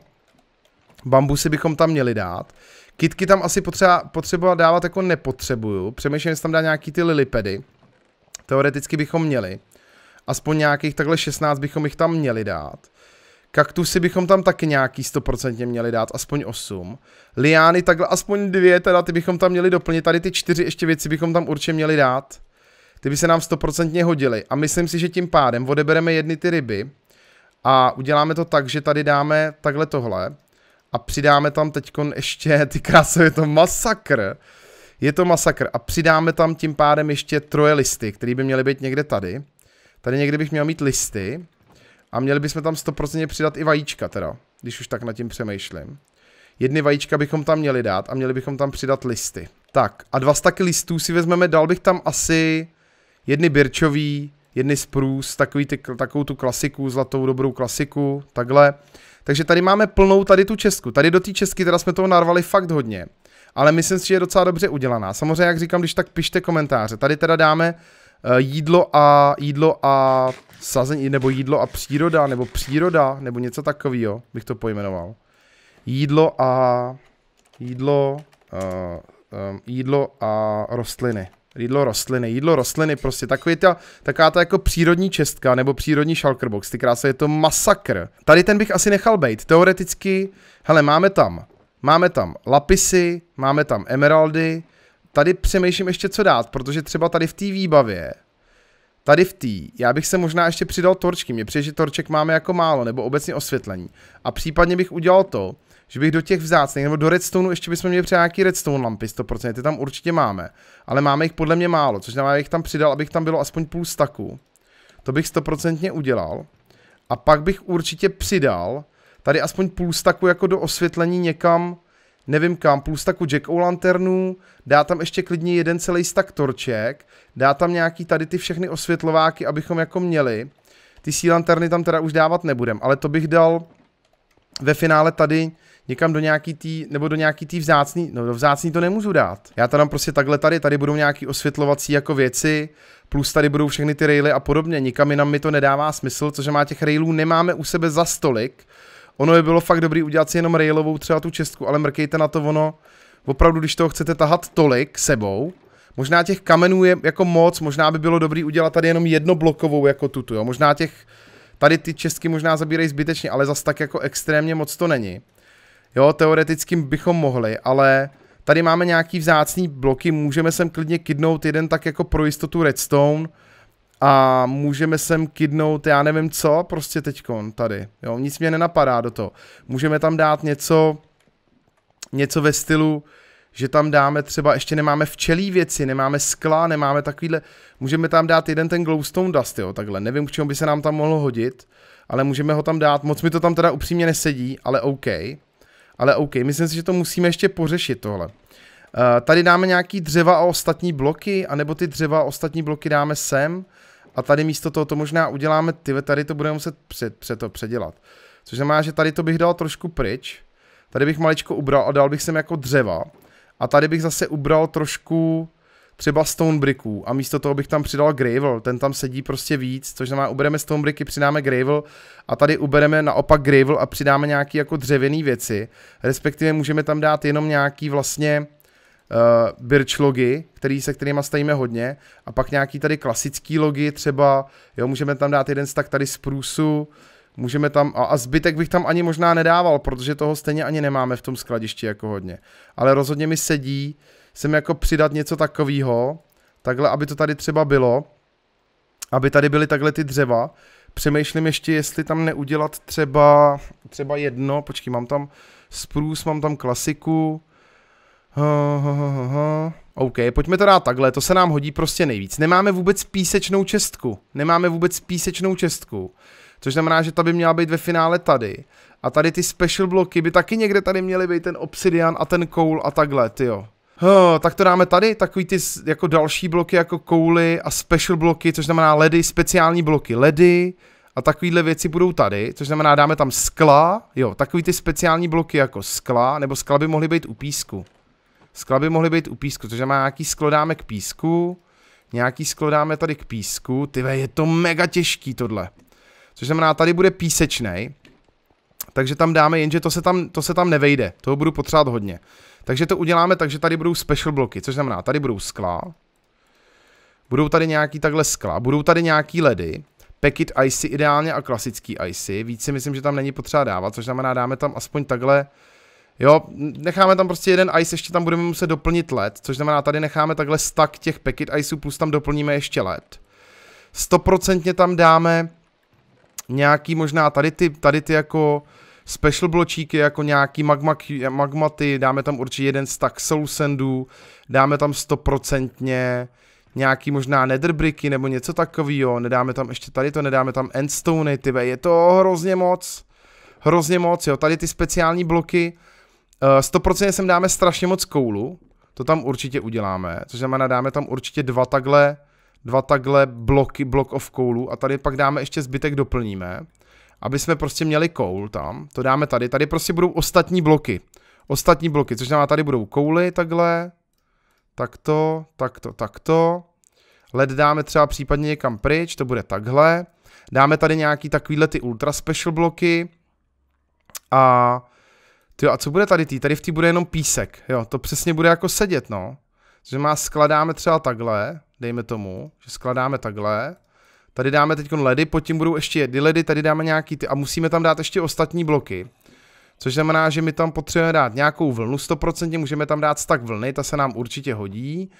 Bambusy bychom tam měli dát. Kitky tam asi potřeba, potřeba dávat jako nepotřebuju. Přemýšlím, jestli tam dá nějaký ty lilipedy. Teoreticky bychom měli. Aspoň nějakých takhle 16 bychom jich tam měli dát. Kaktusy bychom tam taky nějaký 100% měli dát, aspoň 8. Liány takhle aspoň dvě, teda ty bychom tam měli doplnit. Tady ty čtyři ještě věci bychom tam určitě měli dát ty by se nám stoprocentně hodily. A myslím si, že tím pádem odebereme jedny ty ryby a uděláme to tak, že tady dáme takhle tohle a přidáme tam teď ještě, ty krásové, je to masakr. Je to masakr a přidáme tam tím pádem ještě troje listy, které by měly být někde tady. Tady někde bych měl mít listy a měli bychom tam 100% přidat i vajíčka teda, když už tak nad tím přemýšlím. Jedny vajíčka bychom tam měli dát a měli bychom tam přidat listy. Tak a dva staky listů si vezmeme, dal bych tam asi jedny birčový, jedny sprus, takový ty, takovou tu klasiku, zlatou dobrou klasiku, takhle. Takže tady máme plnou tady tu česku. Tady do té česky teda jsme toho narvali fakt hodně. Ale myslím si, že je docela dobře udělaná. Samozřejmě, jak říkám, když tak pište komentáře. Tady teda dáme eh, jídlo a jídlo a sazení, nebo jídlo a příroda, nebo příroda, nebo něco takového, bych to pojmenoval. Jídlo a jídlo, uh, um, jídlo a rostliny. Jídlo rostliny, jídlo rostliny, prostě takový ta, taková ta jako přírodní čestka nebo přírodní shulkerbox, ty krása, je to masakr. Tady ten bych asi nechal být, teoreticky, hele, máme tam, máme tam lapisy, máme tam emeraldy, tady přemýšlím ještě co dát, protože třeba tady v té výbavě, tady v té, já bych se možná ještě přidal torčky, mě přijde, že torček máme jako málo, nebo obecně osvětlení. A případně bych udělal to, že bych do těch vzácných, nebo do redstoneu, ještě bychom měli třeba nějaký redstone lampy 100%, ty tam určitě máme, ale máme jich podle mě málo, což znamená, že tam přidal, abych tam bylo aspoň půl staku. To bych 100% udělal. A pak bych určitě přidal tady aspoň půl staku jako do osvětlení někam, nevím kam, půl staku jack o lanternů, dá tam ještě klidně jeden celý stak torček, dá tam nějaký tady ty všechny osvětlováky, abychom jako měli. Ty sílanterny tam teda už dávat nebudem, ale to bych dal ve finále tady někam do nějaký tý, nebo do nějaký tý vzácný, no do vzácný to nemůžu dát. Já tam prostě takhle tady, tady budou nějaký osvětlovací jako věci, plus tady budou všechny ty raily a podobně, nikam jinam mi to nedává smysl, cože má těch railů nemáme u sebe za stolik, ono by bylo fakt dobrý udělat si jenom railovou třeba tu čestku, ale mrkejte na to ono, opravdu když toho chcete tahat tolik sebou, možná těch kamenů je jako moc, možná by bylo dobrý udělat tady jenom jednoblokovou jako tuto, jo, možná těch, tady ty čestky možná zabírají zbytečně, ale zas tak jako extrémně moc to není. Jo, teoreticky bychom mohli, ale tady máme nějaký vzácný bloky, můžeme sem klidně kidnout jeden tak jako pro jistotu redstone a můžeme sem kidnout, já nevím co, prostě teďkon tady, jo, nic mě nenapadá do toho. Můžeme tam dát něco, něco ve stylu, že tam dáme třeba, ještě nemáme včelí věci, nemáme skla, nemáme takovýhle, můžeme tam dát jeden ten glowstone dust, jo, takhle, nevím, k čemu by se nám tam mohlo hodit, ale můžeme ho tam dát, moc mi to tam teda upřímně nesedí, ale OK. Ale OK, myslím si, že to musíme ještě pořešit tohle. Eh, tady dáme nějaký dřeva a ostatní bloky, anebo ty dřeva a ostatní bloky dáme sem. A tady místo toho to možná uděláme, ty tady to budeme muset před, před to předělat. Což znamená, že tady to bych dal trošku pryč. Tady bych maličko ubral a dal bych sem jako dřeva. A tady bych zase ubral trošku třeba stone bricků a místo toho bych tam přidal gravel, ten tam sedí prostě víc, což znamená ubereme stone bricky, přidáme gravel a tady ubereme naopak gravel a přidáme nějaký jako dřevěné věci, respektive můžeme tam dát jenom nějaký vlastně uh, birch logy, který, se kterýma stajíme hodně a pak nějaký tady klasický logy třeba, jo, můžeme tam dát jeden tak tady z průsu, můžeme tam, a, a zbytek bych tam ani možná nedával, protože toho stejně ani nemáme v tom skladišti jako hodně, ale rozhodně mi sedí, uh, sem jako přidat něco takového, takhle, aby to tady třeba bylo, aby tady byly takhle ty dřeva. Přemýšlím ještě, jestli tam neudělat třeba, třeba jedno, počkej, mám tam spruce, mám tam klasiku, ha, ha, ha, ha. OK, pojďme to dát takhle, to se nám hodí prostě nejvíc. Nemáme vůbec písečnou čestku. Nemáme vůbec písečnou čestku. Což znamená, že ta by měla být ve finále tady. A tady ty special bloky by taky někde tady měly být ten obsidian a ten koul a takhle, ty jo. Oh, tak to dáme tady, takový ty jako další bloky jako kouly a special bloky, což znamená ledy, speciální bloky ledy a takovýhle věci budou tady, což znamená dáme tam skla, jo, takový ty speciální bloky jako skla, nebo skla by mohly být u písku. Skla by mohly být u písku, což znamená nějaký sklo dáme k písku, nějaký sklo dáme tady k písku, ty je to mega těžký tohle. Což znamená, tady bude písečnej, takže tam dáme, jenže to se tam, to se tam nevejde, toho budu potřebovat hodně. Takže to uděláme tak, že tady budou special bloky, což znamená, tady budou skla, budou tady nějaký takhle skla, budou tady nějaký ledy, packet icy ideálně a klasický icy, víc si myslím, že tam není potřeba dávat, což znamená, dáme tam aspoň takhle, jo, necháme tam prostě jeden ice, ještě tam budeme muset doplnit led, což znamená, tady necháme takhle stack těch packet iceů, plus tam doplníme ještě led. Stoprocentně tam dáme nějaký možná tady ty, tady ty jako Special bločíky jako nějaký magma, magmaty, dáme tam určitě jeden z tak sendů, dáme tam stoprocentně nějaký možná netherbricky nebo něco takového, nedáme tam ještě tady to, nedáme tam endstony, tyve, je to hrozně moc, hrozně moc, jo, tady ty speciální bloky, 100% eh, sem dáme strašně moc koulu, to tam určitě uděláme, což znamená dáme tam určitě dva takhle, dva takhle bloky, block of koulu a tady pak dáme ještě zbytek doplníme aby jsme prostě měli koul tam, to dáme tady, tady prostě budou ostatní bloky, ostatní bloky, což znamená, tady budou kouly takhle, takto, takto, takto, led dáme třeba případně někam pryč, to bude takhle, dáme tady nějaký takovýhle ty ultra special bloky a ty a co bude tady tý? Tady v tý bude jenom písek, jo, to přesně bude jako sedět, no. Že má skladáme třeba takhle, dejme tomu, že skladáme takhle, Tady dáme teď ledy, pod tím budou ještě jedny ledy, tady dáme nějaký ty a musíme tam dát ještě ostatní bloky. Což znamená, že my tam potřebujeme dát nějakou vlnu 100%, můžeme tam dát stak vlny, ta se nám určitě hodí.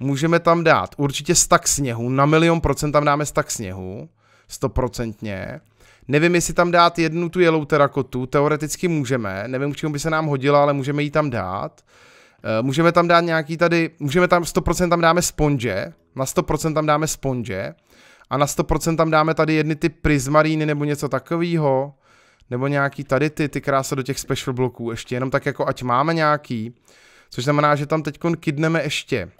Můžeme tam dát určitě stak sněhu, na milion procent tam dáme stak sněhu, 100%. Nevím, jestli tam dát jednu tu jelou terakotu, teoreticky můžeme, nevím, k čemu by se nám hodila, ale můžeme ji tam dát. Eh, můžeme tam dát nějaký tady, můžeme tam 100% tam dáme sponže, na 100% tam dáme sponže a na 100% tam dáme tady jedny ty prismaríny nebo něco takového, nebo nějaký tady ty, ty krása do těch special bloků, ještě jenom tak jako ať máme nějaký, což znamená, že tam teď kidneme ještě.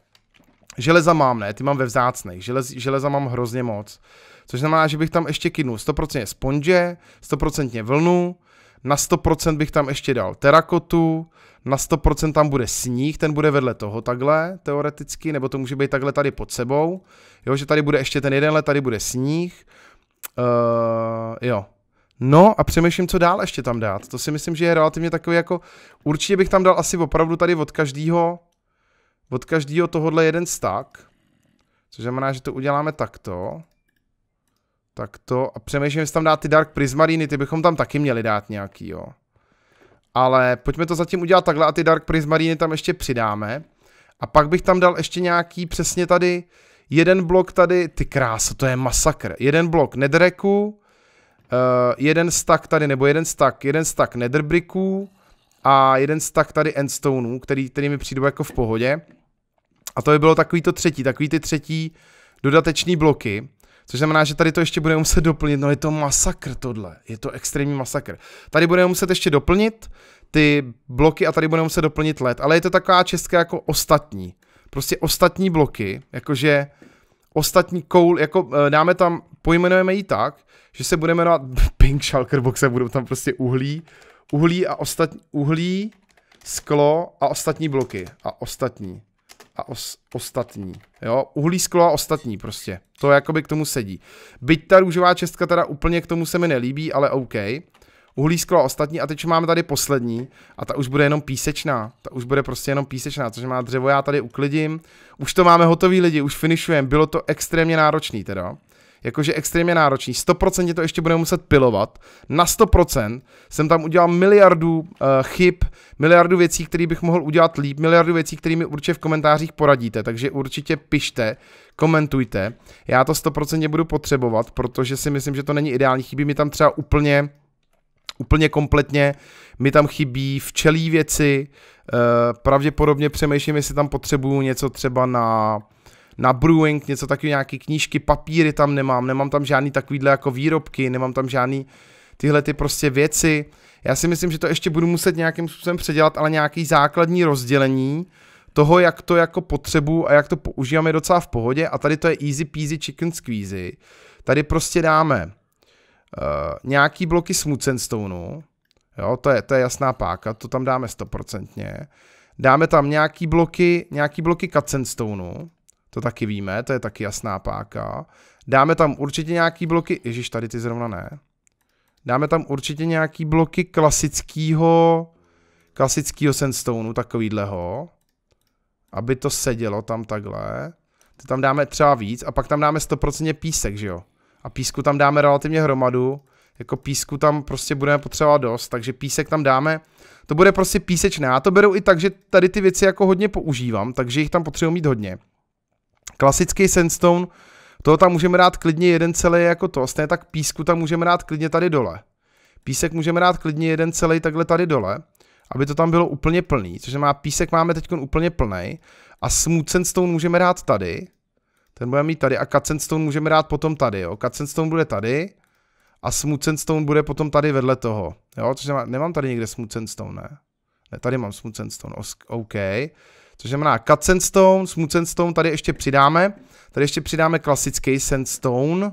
Železa mám, ne, ty mám ve vzácných, Želez, železa mám hrozně moc, což znamená, že bych tam ještě kidnul 100% sponže, 100% vlnu, na 100% bych tam ještě dal terakotu, na 100% tam bude sníh, ten bude vedle toho takhle, teoreticky, nebo to může být takhle tady pod sebou. Jo, že tady bude ještě ten jeden let, tady bude sníh. Uh, jo. No a přemýšlím, co dál ještě tam dát. To si myslím, že je relativně takový jako, určitě bych tam dal asi opravdu tady od každého, od každého tohohle jeden stack. Což znamená, že to uděláme takto. Takto. A přemýšlím, jestli tam dát ty Dark Prismariny, ty bychom tam taky měli dát nějaký, jo. Ale pojďme to zatím udělat takhle a ty Dark Prismariny tam ještě přidáme. A pak bych tam dal ještě nějaký přesně tady, uh, Jeden blok tady, ty krása, to je masakr. Jeden blok nedreku, Uh, jeden stack tady, nebo jeden stack, jeden stack nedrbriků a jeden stack tady endstoneů, který, který mi přijde jako v pohodě. A to by bylo takový to třetí, takový ty třetí dodateční bloky, což znamená, že tady to ještě budeme muset doplnit, no je to masakr tohle, je to extrémní masakr. Tady budeme muset ještě doplnit ty bloky a tady budeme muset doplnit led, ale je to taková česká jako ostatní prostě ostatní bloky, jakože ostatní koul, jako eh, dáme tam, pojmenujeme ji tak, že se budeme jmenovat Pink Shulker Boxe, budou tam prostě uhlí, uhlí a ostatní, uhlí, sklo a ostatní bloky a ostatní a os, ostatní, jo, uhlí, sklo a ostatní prostě, to jakoby k tomu sedí. Byť ta růžová čestka teda úplně k tomu se mi nelíbí, ale OK uhlí, sklo ostatní a teď máme tady poslední a ta už bude jenom písečná, ta už bude prostě jenom písečná, což má dřevo, já tady uklidím, už to máme hotový lidi, už finišujeme, bylo to extrémně náročný teda, jakože extrémně náročný, 100% to ještě budeme muset pilovat, na 100% jsem tam udělal miliardu uh, chyb, miliardu věcí, které bych mohl udělat líp, miliardu věcí, které mi určitě v komentářích poradíte, takže určitě pište, komentujte, já to 100% budu potřebovat, protože si myslím, že to není ideální, chybí mi tam třeba úplně úplně kompletně. Mi tam chybí včelí věci, eh, pravděpodobně přemýšlím, jestli tam potřebuju něco třeba na, na brewing, něco takového, nějaké knížky, papíry tam nemám, nemám tam žádný takovýhle jako výrobky, nemám tam žádný tyhle ty prostě věci. Já si myslím, že to ještě budu muset nějakým způsobem předělat, ale nějaký základní rozdělení toho, jak to jako potřebu a jak to používáme docela v pohodě a tady to je easy peasy chicken squeezy. Tady prostě dáme Eh, nějaký bloky smucenstoneu, jo, to je, to je jasná páka, to tam dáme stoprocentně. Dáme tam nějaký bloky, nějaký bloky Cutsenstoneu, to taky víme, to je taky jasná páka. Dáme tam určitě nějaký bloky, ježiš, tady ty zrovna ne. Dáme tam určitě nějaký bloky klasického klasického sandstonu, takovýhleho, aby to sedělo tam takhle. Ty tam dáme třeba víc a pak tam dáme 100% písek, že jo? a písku tam dáme relativně hromadu, jako písku tam prostě budeme potřebovat dost, takže písek tam dáme, to bude prostě písečné, já to beru i tak, že tady ty věci jako hodně používám, takže jich tam potřebuji mít hodně. Klasický sandstone, toho tam můžeme dát klidně jeden celý jako to, stejně tak písku tam můžeme dát klidně tady dole. Písek můžeme dát klidně jeden celý takhle tady dole, aby to tam bylo úplně plný, což znamená písek máme teď úplně plný a smooth sandstone můžeme dát tady, ten budeme mít tady a Katzenstone můžeme dát potom tady, jo. Katzenstone bude tady a Smoocenstone bude potom tady vedle toho, jo. Což nemám, nemám tady někde Smoocenstone, ne? Ne, tady mám Smoocenstone, OK. Což znamená Katzenstone, Smoocenstone tady ještě přidáme. Tady ještě přidáme klasický Sandstone.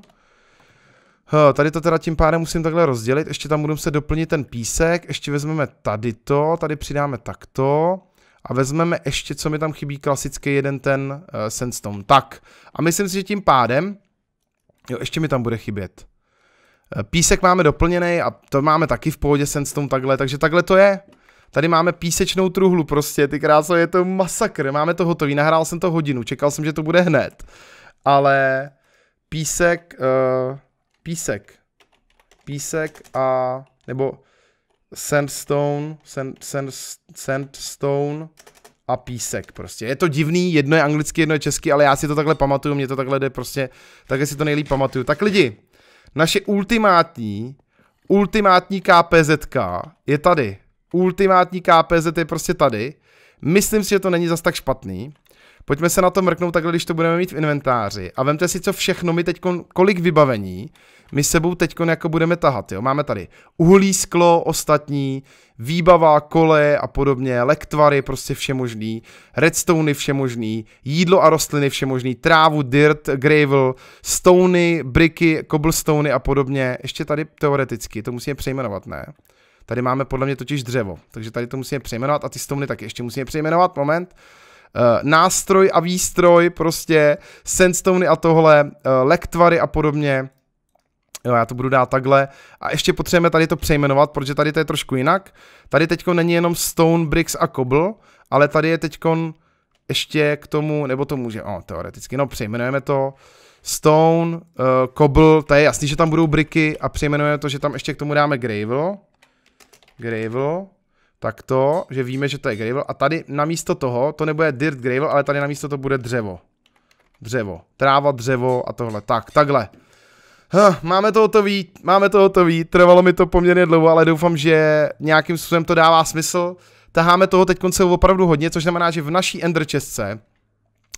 Huh, tady to teda tím pádem musím takhle rozdělit, ještě tam budu se doplnit ten písek, ještě vezmeme tady to, tady přidáme takto a vezmeme ještě, co mi tam chybí, klasický jeden ten uh, sandstone. Tak, a myslím si, že tím pádem, jo, ještě mi tam bude chybět. Eh, písek máme doplněný a to máme taky v pohodě sandstone takhle, takže takhle to je. Tady máme písečnou truhlu prostě, ty kráso, je to masakr, máme to hotový, nahrál jsem to hodinu, čekal jsem, že to bude hned. Ale písek, uh, písek, písek a, nebo sandstone, sand, sand, sandstone a písek prostě. Je to divný, jedno je anglicky, jedno je česky, ale já si to takhle pamatuju, mě to takhle jde prostě, takhle si to nejlíp pamatuju. Tak lidi, naše ultimátní, ultimátní KPZK je tady. Ultimátní KPZ je prostě tady. Myslím si, že to není zas tak špatný. Pojďme se na to mrknout takhle, když to budeme mít v inventáři. A vemte si, co všechno mi teď kolik vybavení my sebou teď jako budeme tahat. Jo? Máme tady uhlí, sklo, ostatní, výbava, kole a podobně, lektvary, prostě vše možný, redstony možný jídlo a rostliny vše možný trávu, dirt, gravel, stony, briky, cobblestony a podobně. Ještě tady teoreticky, to musíme přejmenovat, ne? Tady máme podle mě totiž dřevo, takže tady to musíme přejmenovat a ty stony taky ještě musíme přejmenovat, moment. Uh, nástroj a výstroj, prostě sandstony a tohle, uh, lektvary a podobně, Jo, já to budu dát takhle. A ještě potřebujeme tady to přejmenovat, protože tady to je trošku jinak. Tady teď není jenom Stone, Bricks a Cobble, ale tady je teď ještě k tomu, nebo to může, o, teoreticky, no přejmenujeme to. Stone, uh, eh, Cobble, to je jasný, že tam budou briky a přejmenujeme to, že tam ještě k tomu dáme Gravel. Gravel. Takto, že víme, že to je Gravel. A tady namísto toho, to nebude Dirt Gravel, ale tady namísto to bude dřevo. Dřevo. Tráva, dřevo a tohle. Tak, takhle. Huh, máme to hotový, máme to hotový, trvalo mi to poměrně dlouho, ale doufám, že nějakým způsobem to dává smysl. Taháme toho teď konce opravdu hodně, což znamená, že v naší Ender česce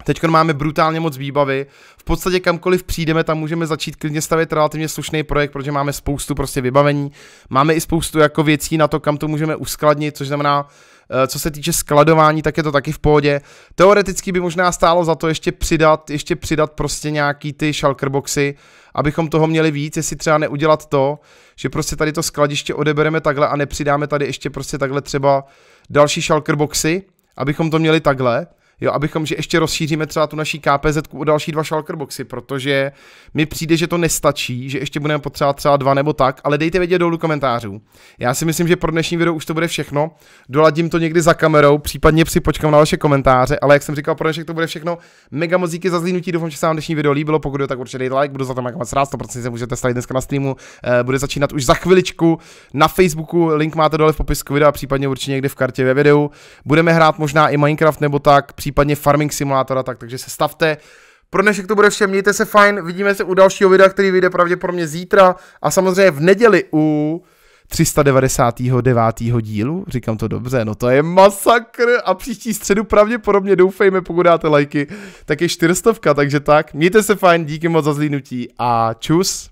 Teď máme brutálně moc výbavy. V podstatě kamkoliv přijdeme, tam můžeme začít klidně stavět relativně slušný projekt, protože máme spoustu prostě vybavení. Máme i spoustu jako věcí na to, kam to můžeme uskladnit, což znamená, Eh, co se týče skladování, tak je to taky v pohodě. Teoreticky by možná stálo za to ještě přidat, ještě přidat prostě nějaký ty shulkerboxy, abychom toho měli víc, jestli třeba neudělat to, že prostě tady to skladiště odebereme takhle a nepřidáme tady ještě prostě takhle třeba další shulkerboxy, abychom to měli takhle jo, abychom, že ještě rozšíříme třeba tu naší KPZ o další dva shulkerboxy, protože mi přijde, že to nestačí, že ještě budeme potřebovat třeba dva nebo tak, ale dejte vědět dolů komentářů. Já si myslím, že pro dnešní video už to bude všechno, doladím to někdy za kamerou, případně si počkám na vaše komentáře, ale jak jsem říkal, pro dnešek to bude všechno. Mega mozíky za zlínutí, doufám, že se vám dnešní video líbilo, pokud jo, tak určitě dejte like, budu za to mega moc rád, 100% se můžete stát dneska na streamu, eh, bude začínat už za chviličku na Facebooku, link máte dole v popisku videa, případně určitě někde v kartě ve videu. Budeme hrát možná i Minecraft nebo tak, případně farming simulátora, tak takže se stavte. Pro dnešek to bude vše, mějte se fajn, vidíme se u dalšího videa, který vyjde pravděpodobně zítra a samozřejmě v neděli u 399. dílu, říkám to dobře, no to je masakr a příští středu pravděpodobně doufejme, pokud dáte lajky, tak je 400, takže tak, mějte se fajn, díky moc za zlínutí a čus.